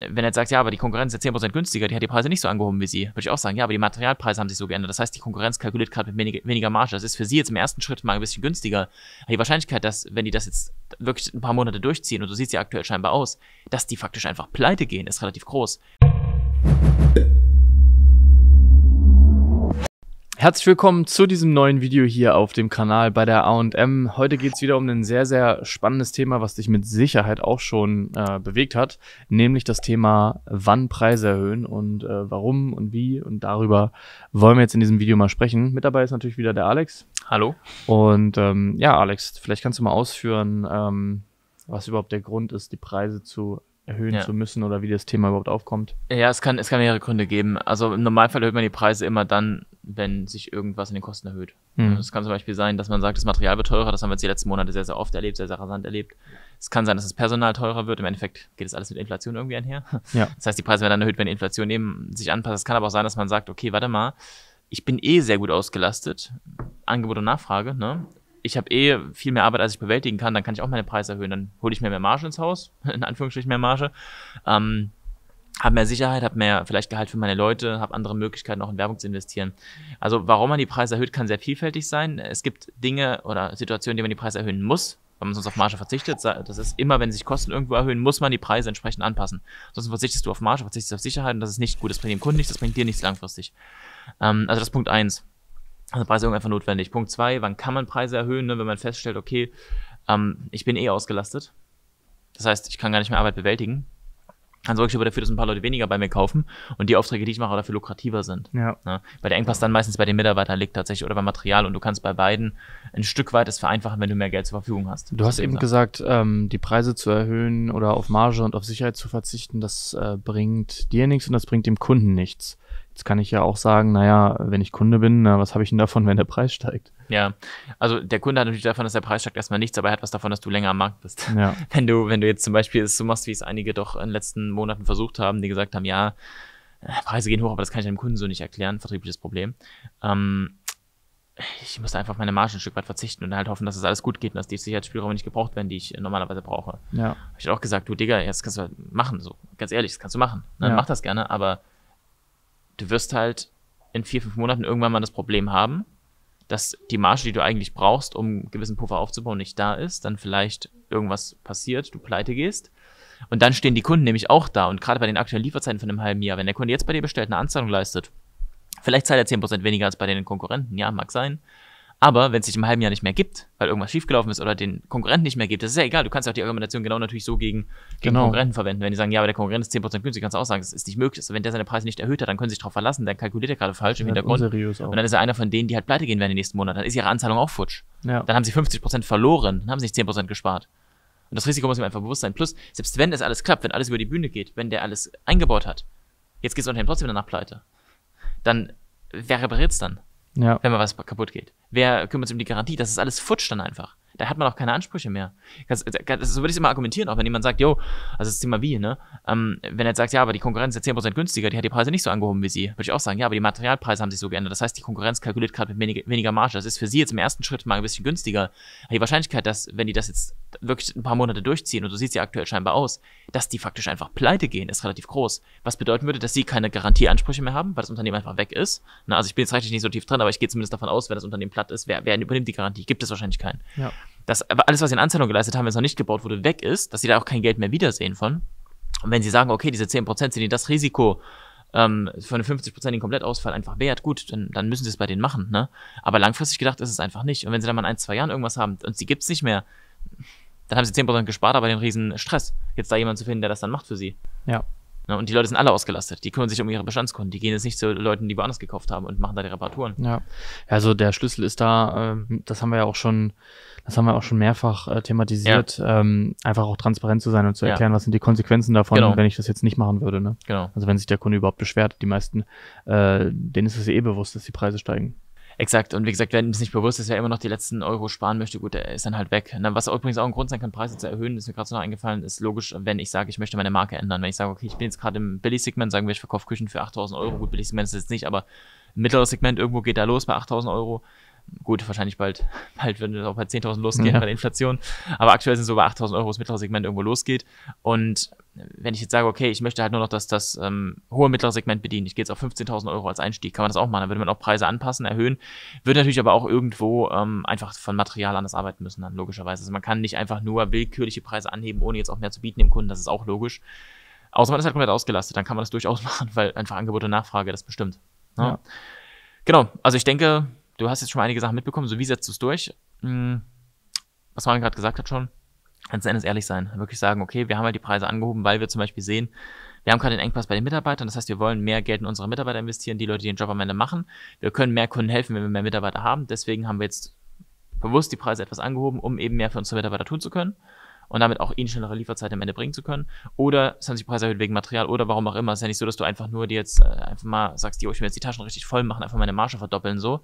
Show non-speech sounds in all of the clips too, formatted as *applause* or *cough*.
wenn er jetzt sagt, ja, aber die Konkurrenz ist ja 10% günstiger, die hat die Preise nicht so angehoben wie sie, würde ich auch sagen, ja, aber die Materialpreise haben sich so geändert. Das heißt, die Konkurrenz kalkuliert gerade mit wenig, weniger Marge. Das ist für sie jetzt im ersten Schritt mal ein bisschen günstiger. die Wahrscheinlichkeit, dass, wenn die das jetzt wirklich ein paar Monate durchziehen, und so sieht es ja aktuell scheinbar aus, dass die faktisch einfach pleite gehen, ist relativ groß. Herzlich willkommen zu diesem neuen Video hier auf dem Kanal bei der A&M. Heute geht es wieder um ein sehr, sehr spannendes Thema, was dich mit Sicherheit auch schon äh, bewegt hat, nämlich das Thema, wann Preise erhöhen und äh, warum und wie und darüber wollen wir jetzt in diesem Video mal sprechen. Mit dabei ist natürlich wieder der Alex. Hallo. Und ähm, ja, Alex, vielleicht kannst du mal ausführen, ähm, was überhaupt der Grund ist, die Preise zu erhöhen ja. zu müssen oder wie das Thema überhaupt aufkommt? Ja, es kann, es kann mehrere Gründe geben. Also im Normalfall erhöht man die Preise immer dann, wenn sich irgendwas in den Kosten erhöht. Mhm. Es kann zum Beispiel sein, dass man sagt, das Material wird teurer, das haben wir jetzt die letzten Monate sehr, sehr oft erlebt, sehr, sehr rasant erlebt. Es kann sein, dass das Personal teurer wird. Im Endeffekt geht das alles mit Inflation irgendwie einher. *laughs* Ja. Das heißt, die Preise werden dann erhöht, wenn die Inflation eben sich anpasst. Es kann aber auch sein, dass man sagt, okay, warte mal, ich bin eh sehr gut ausgelastet, Angebot und Nachfrage, ne? Ich habe eh viel mehr Arbeit, als ich bewältigen kann, dann kann ich auch meine Preise erhöhen. Dann hole ich mir mehr Marge ins Haus, *laughs* in Anführungsstrichen mehr Marge. Ähm, habe mehr Sicherheit, habe mehr vielleicht Gehalt für meine Leute, habe andere Möglichkeiten, auch in Werbung zu investieren. Also warum man die Preise erhöht, kann sehr vielfältig sein. Es gibt Dinge oder Situationen, die man die Preise erhöhen muss, weil man sonst auf Marge verzichtet. Das ist immer, wenn sich Kosten irgendwo erhöhen, muss man die Preise entsprechend anpassen. Sonst verzichtest du auf Marge, verzichtest auf Sicherheit und das ist nicht gut. Das bringt dem Kunden nichts, das bringt dir nichts langfristig. Ähm, also das ist Punkt eins. Also Preise sind einfach notwendig. Punkt zwei, wann kann man Preise erhöhen, ne, wenn man feststellt, okay, ähm, ich bin eh ausgelastet. Das heißt, ich kann gar nicht mehr Arbeit bewältigen dann sorge ich aber dafür, dass ein paar Leute weniger bei mir kaufen und die Aufträge, die ich mache, dafür lukrativer sind. Ja. Ne? Weil der Engpass dann meistens bei den Mitarbeitern liegt tatsächlich oder beim Material und du kannst bei beiden ein Stück weit es vereinfachen, wenn du mehr Geld zur Verfügung hast. Du hast eben gesagt, ähm, die Preise zu erhöhen oder auf Marge und auf Sicherheit zu verzichten, das äh, bringt dir nichts und das bringt dem Kunden nichts. Jetzt kann ich ja auch sagen, naja, wenn ich Kunde bin, na, was habe ich denn davon, wenn der Preis steigt? Ja, also der Kunde hat natürlich davon, dass der Preis steigt, erstmal nichts, aber er hat was davon, dass du länger am Markt bist. Ja. *laughs* Wenn du, wenn du jetzt zum Beispiel es so machst, wie es einige doch in den letzten Monaten versucht haben, die gesagt haben, ja, äh, Preise gehen hoch, aber das kann ich einem Kunden so nicht erklären, vertriebliches Problem. Ähm, ich muss einfach meine Marge ein Stück weit verzichten und halt hoffen, dass es alles gut geht und dass die Sicherheitsspielräume nicht gebraucht werden, die ich äh, normalerweise brauche. Ja. Hab ich auch gesagt, du Digga, jetzt kannst du halt machen, so ganz ehrlich, das kannst du machen. Ne? Ja. Mach das gerne, aber du wirst halt in vier, fünf Monaten irgendwann mal das Problem haben, dass die Marge, die du eigentlich brauchst, um einen gewissen Puffer aufzubauen, nicht da ist, dann vielleicht irgendwas passiert, du pleite gehst. Und dann stehen die Kunden nämlich auch da. Und gerade bei den aktuellen Lieferzeiten von einem halben Jahr, wenn der Kunde jetzt bei dir bestellt, eine Anzahlung leistet, vielleicht zahlt er 10% weniger als bei den Konkurrenten, ja, mag sein. Aber wenn es dich im halben Jahr nicht mehr gibt, weil irgendwas schiefgelaufen ist oder den Konkurrenten nicht mehr gibt, das ist ja egal. Du kannst ja auch die Argumentation genau natürlich so gegen, gegen genau. Konkurrenten verwenden. Wenn die sagen, ja, aber der Konkurrent ist 10% günstiger, kannst du auch sagen, das ist nicht möglich. Also wenn der seine Preise nicht erhöht hat, dann können sie sich darauf verlassen, dann kalkuliert er gerade falsch im Hintergrund. Und dann ist er einer von denen, die halt pleite gehen werden in den nächsten Monaten. Dann ist ihre Anzahlung auch futsch. Ja. Dann haben sie 50% verloren, dann haben sie nicht 10% gespart. Und das Risiko muss ihm einfach bewusst sein. Plus, selbst wenn es alles klappt, wenn alles über die Bühne geht, wenn der alles eingebaut hat, jetzt geht es unter trotzdem danach pleite, dann wer repariert es dann? ja. wenn mal was kaputt geht. Wer kümmert sich um die Garantie? Das ist alles futsch dann einfach. Da hat man auch keine Ansprüche mehr. Das, äh, das, so würde ich es immer argumentieren, auch wenn jemand sagt, jo, also das ist immer wie, ne? Ähm, wenn er jetzt sagt, ja, aber die Konkurrenz ist ja 10% günstiger, die hat die Preise nicht so angehoben wie sie, würde ich auch sagen, ja, aber die Materialpreise haben sich so geändert. Das heißt, die Konkurrenz kalkuliert gerade mit weniger, weniger Marge. Das ist für sie jetzt im ersten Schritt mal ein bisschen günstiger. Die Wahrscheinlichkeit, dass, wenn die das jetzt wirklich ein paar Monate durchziehen, und so sieht es ja aktuell scheinbar aus, dass die faktisch einfach pleite gehen, ist relativ groß. Was bedeuten würde, dass sie keine Garantieansprüche mehr haben, weil das Unternehmen einfach weg ist. Na, also ich bin jetzt rechtlich nicht so tief dran, aber ich gehe zumindest davon aus, wenn das Unternehmen platt ist, wer, wer übernimmt die Garantie? Gibt es wahrscheinlich keinen. Ja. Das, alles, was sie in Anzahlung geleistet haben, wenn es noch nicht gebaut wurde, weg ist, dass sie da auch kein Geld mehr wiedersehen von. Und wenn sie sagen, okay, diese 10% sind ihnen das Risiko, ähm, für einen 50 Komplettausfall einfach wert, gut, dann, dann müssen sie es bei denen machen. Ne? Aber langfristig gedacht ist es einfach nicht. Und wenn sie dann mal in ein, zwei Jahren irgendwas haben und sie gibt es nicht mehr, dann haben sie 10% gespart, aber den riesen Stress, jetzt da jemanden zu finden, der das dann macht für sie. Ja. Ne, und die Leute sind alle ausgelastet. Die kümmern sich um ihre Bestandskunden. Die gehen jetzt nicht zu Leuten, die woanders gekauft haben und machen da die Reparaturen. Ja. Also der Schlüssel ist da, äh, das haben wir ja auch schon, das haben wir auch schon mehrfach äh, thematisiert, ja. ähm, einfach auch transparent zu sein und zu erklären, ja. was sind die Konsequenzen davon, genau. wenn ich das jetzt nicht machen würde. Ne? Genau. Also wenn sich der Kunde überhaupt beschwert, die meisten, äh, denen ist es eh bewusst, dass die Preise steigen. Exakt. Und wie gesagt, wenn es nicht bewusst ist, wer immer noch die letzten Euro sparen möchte, gut, der ist dann halt weg. Ne? Was übrigens auch ein Grund sein kann, Preise zu erhöhen, ist mir gerade so noch eingefallen, ist logisch, wenn ich sage, ich möchte meine Marke ändern. Wenn ich sage, okay, ich bin jetzt gerade im Billy-Segment, sagen wir, ich verkaufe Küchen für 8000 Euro. Gut, Billy-Segment ist es jetzt nicht, aber mittleres Segment irgendwo geht da los bei 8000 Euro. Gut, wahrscheinlich bald, *laughs* bald würden wir auch bei 10.000 losgehen ja. bei der Inflation. Aber aktuell sind so bei 8.000 Euro das mittlere Segment irgendwo losgeht. Und wenn ich jetzt sage, okay, ich möchte halt nur noch das, das ähm, hohe mittlere Segment bedienen, ich gehe jetzt auf 15.000 Euro als Einstieg, kann man das auch machen, dann würde man auch Preise anpassen, erhöhen, würde natürlich aber auch irgendwo ähm, einfach von Material anders arbeiten müssen, dann logischerweise. Also man kann nicht einfach nur willkürliche Preise anheben, ohne jetzt auch mehr zu bieten dem Kunden, das ist auch logisch. Außer man ist halt komplett ausgelastet, dann kann man das durchaus *laughs* machen, weil einfach Angebot und Nachfrage das bestimmt. Ne? Ja. Genau, also ich denke, du hast jetzt schon einige Sachen mitbekommen, so wie setzt du es durch? Hm, was man gerade gesagt hat schon. Letzten Endes ehrlich sein. Wirklich sagen, okay, wir haben halt die Preise angehoben, weil wir zum Beispiel sehen, wir haben gerade den Engpass bei den Mitarbeitern. Das heißt, wir wollen mehr Geld in unsere Mitarbeiter investieren, die Leute, die den Job am Ende machen. Wir können mehr Kunden helfen, wenn wir mehr Mitarbeiter haben. Deswegen haben wir jetzt bewusst die Preise etwas angehoben, um eben mehr für unsere Mitarbeiter tun zu können und damit auch ihn schnellere Lieferzeit am Ende bringen zu können. Oder es haben sich Preise erhöht wegen Material oder warum auch immer. Es ist ja nicht so, dass du einfach nur dir jetzt äh, einfach mal sagst, jo, ich will jetzt die Taschen richtig voll machen, einfach meine Marge verdoppeln so.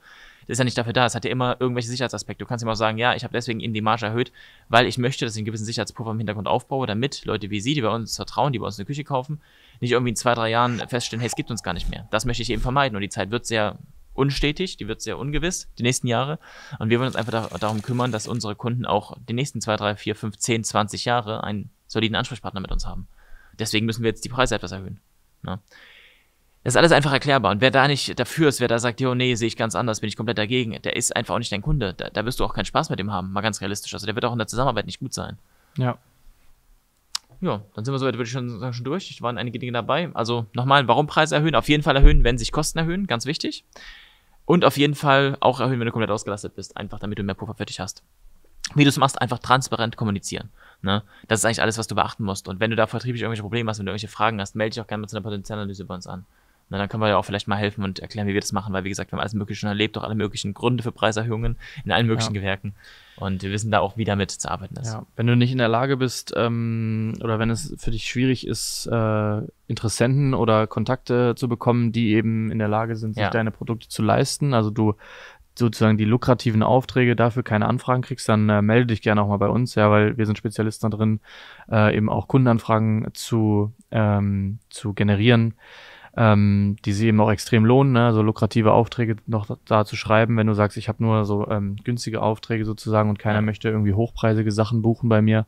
Das ist ja nicht dafür da. Es hat ja immer irgendwelche Sicherheitsaspekte. Du kannst ihm auch sagen, ja, ich habe deswegen eben die Marge erhöht, weil ich möchte, dass ich einen gewissen Sicherheitspuffer im Hintergrund aufbaue, damit Leute wie Sie, die bei uns vertrauen, die bei uns eine Küche kaufen, nicht irgendwie in zwei, drei Jahren feststellen, hey, es gibt uns gar nicht mehr. Das möchte ich eben vermeiden und die Zeit wird sehr unstetig, die wird sehr ungewiss die nächsten Jahre. Und wir wollen uns einfach da, darum kümmern, dass unsere Kunden auch die nächsten zwei, drei, vier, fünf, zehn, zwanzig Jahre einen soliden Ansprechpartner mit uns haben. Deswegen müssen wir jetzt die Preise etwas erhöhen. Ja. Ne? Das ist alles einfach erklärbar. Und wer da nicht dafür ist, wer da sagt, jo, nee, sehe ich ganz anders, bin ich komplett dagegen, der ist einfach auch nicht dein Kunde. Da, da wirst du auch keinen Spaß mit dem haben, mal ganz realistisch. Also der wird auch in der Zusammenarbeit nicht gut sein. Ja. Ja, dann sind wir soweit, würde ich schon sagen, schon durch. Ich Waren einige Dinge dabei. Also nochmal, warum Preise erhöhen? Auf jeden Fall erhöhen, wenn sich Kosten erhöhen, ganz wichtig. Und auf jeden Fall auch erhöhen, wenn du komplett ausgelastet bist, einfach damit du mehr Puffer fertig hast. Wie du es machst, einfach transparent kommunizieren. Ne? Das ist eigentlich alles, was du beachten musst. Und wenn du da vertrieblich irgendwelche Probleme hast, wenn du irgendwelche Fragen hast, melde dich auch gerne mit so einer Potenzialanalyse bei uns an. Na, dann können wir ja auch vielleicht mal helfen und erklären, wie wir das machen, weil wie gesagt, wir haben alles Mögliche schon erlebt, auch alle möglichen Gründe für Preiserhöhungen in allen möglichen ja. Gewerken. Und wir wissen da auch, wie damit zu arbeiten ist. Ja. Wenn du nicht in der Lage bist ähm, oder wenn es für dich schwierig ist, äh, Interessenten oder Kontakte zu bekommen, die eben in der Lage sind, sich ja. deine Produkte zu leisten, also du sozusagen die lukrativen Aufträge dafür keine Anfragen kriegst, dann äh, melde dich gerne auch mal bei uns, ja, weil wir sind Spezialisten da drin, äh, eben auch Kundenanfragen zu, ähm, zu generieren ähm, die sie eben auch extrem lohnen, ne? so lukrative Aufträge noch da zu schreiben, wenn du sagst, ich habe nur so ähm, günstige Aufträge sozusagen und keiner ja. möchte irgendwie hochpreisige Sachen buchen bei mir,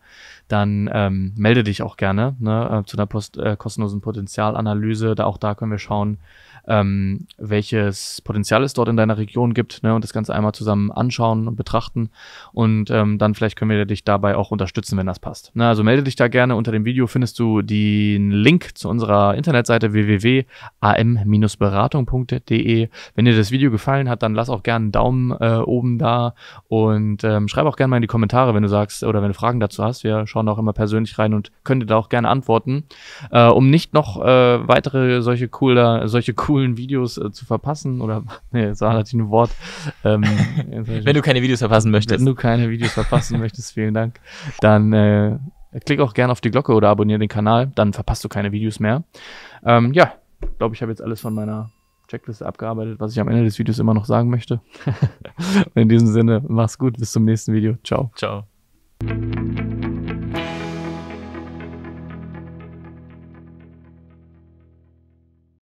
dann ähm, melde dich auch gerne ne? Äh, zu einer Post, äh, kostenlosen Potenzialanalyse. Da, auch da können wir schauen, ähm, welches Potenzial es dort in deiner Region gibt ne? und das Ganze einmal zusammen anschauen und betrachten und ähm, dann vielleicht können wir dich dabei auch unterstützen, wenn das passt. Na, ne? also melde dich da gerne. Unter dem Video findest du den Link zu unserer Internetseite www am-beratung.de. Wenn dir das Video gefallen hat, dann lass auch gerne einen Daumen äh, oben da und ähm, schreib auch gerne mal in die Kommentare, wenn du sagst oder wenn du Fragen dazu hast. Wir schauen auch immer persönlich rein und können dir da auch gerne antworten, äh, um nicht noch äh, weitere solche cooler, solche coolen Videos äh, zu verpassen oder *laughs* nee, das war natürlich ein Wort. Ähm, *laughs* wenn du keine Videos verpassen möchtest. Wenn du keine Videos verpassen möchtest, vielen Dank. Dann äh, klick auch gerne auf die Glocke oder abonniere den Kanal, dann verpasst du keine Videos mehr. Ähm, ja, glaube, ich habe jetzt alles von meiner Checkliste abgearbeitet, was ich am Ende des Videos immer noch sagen möchte. *laughs* in diesem Sinne, mach's gut, bis zum nächsten Video. Ciao. Ciao.